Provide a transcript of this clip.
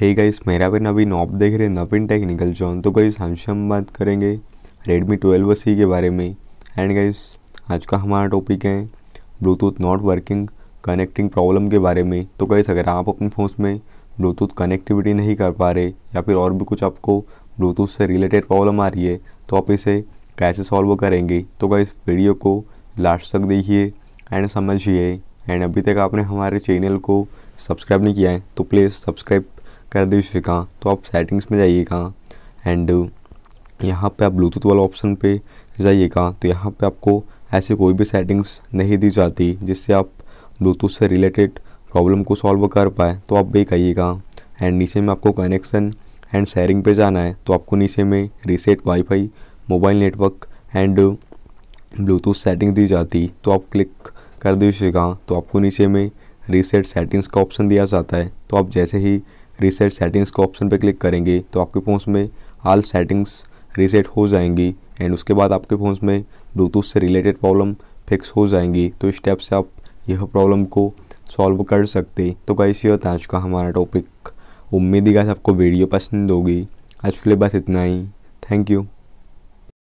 hey guys मेरा भी नवीन op देख रहे हैं नवीन टेक्निकल जॉन तो गाइस आज हम बात करेंगे रेडमी ट्वेल्व सी के बारे में एंड गाइस आज का हमारा टॉपिक है Bluetooth not working connecting problem के बारे में तो गाइस अगर आप अपने फ़ोन में ब्लूटूथ कनेक्टिविटी नहीं कर पा रहे या फिर और भी कुछ आपको ब्लूटूथ से रिलेटेड प्रॉब्लम आ रही है तो आप इसे कैसे सॉल्व करेंगे तो गाइस वीडियो को लास्ट तक देखिए एंड समझिए एंड अभी तक आपने हमारे चैनल को सब्सक्राइब नहीं किया है तो प्लीज़ सब्सक्राइब कर दीजिएगा तो आप सेटिंग्स में जाइएगा एंड यहाँ पे आप ब्लूटूथ वाला ऑप्शन पे जाइएगा तो यहाँ पे आपको ऐसी कोई भी सेटिंग्स नहीं दी जाती जिससे आप ब्लूटूथ से रिलेटेड प्रॉब्लम को सॉल्व कर पाए तो आप भी कहिएगा एंड नीचे में आपको कनेक्शन एंड शेयरिंग पे जाना है तो आपको नीचे में reset wifi mobile network and Bluetooth setting दी जाती तो आप क्लिक कर दीजिएगा तो आपको नीचे में रीसेट सेटिंग्स का ऑप्शन दिया जाता है तो आप जैसे ही रीसेट सेटिंग्स के ऑप्शन पर क्लिक करेंगे तो आपके फ़ोन में आल सेटिंग्स रीसेट हो जाएंगी एंड उसके बाद आपके फ़ोन में ब्लूटूथ से रिलेटेड प्रॉब्लम फिक्स हो जाएंगी तो इस स्टेप से आप यह प्रॉब्लम को सॉल्व कर सकते तो गाइस ये होता है आज का हमारा टॉपिक उम्मीद ही गाइस आपको वीडियो पसंद होगी आज के लिए बस इतना ही थैंक यू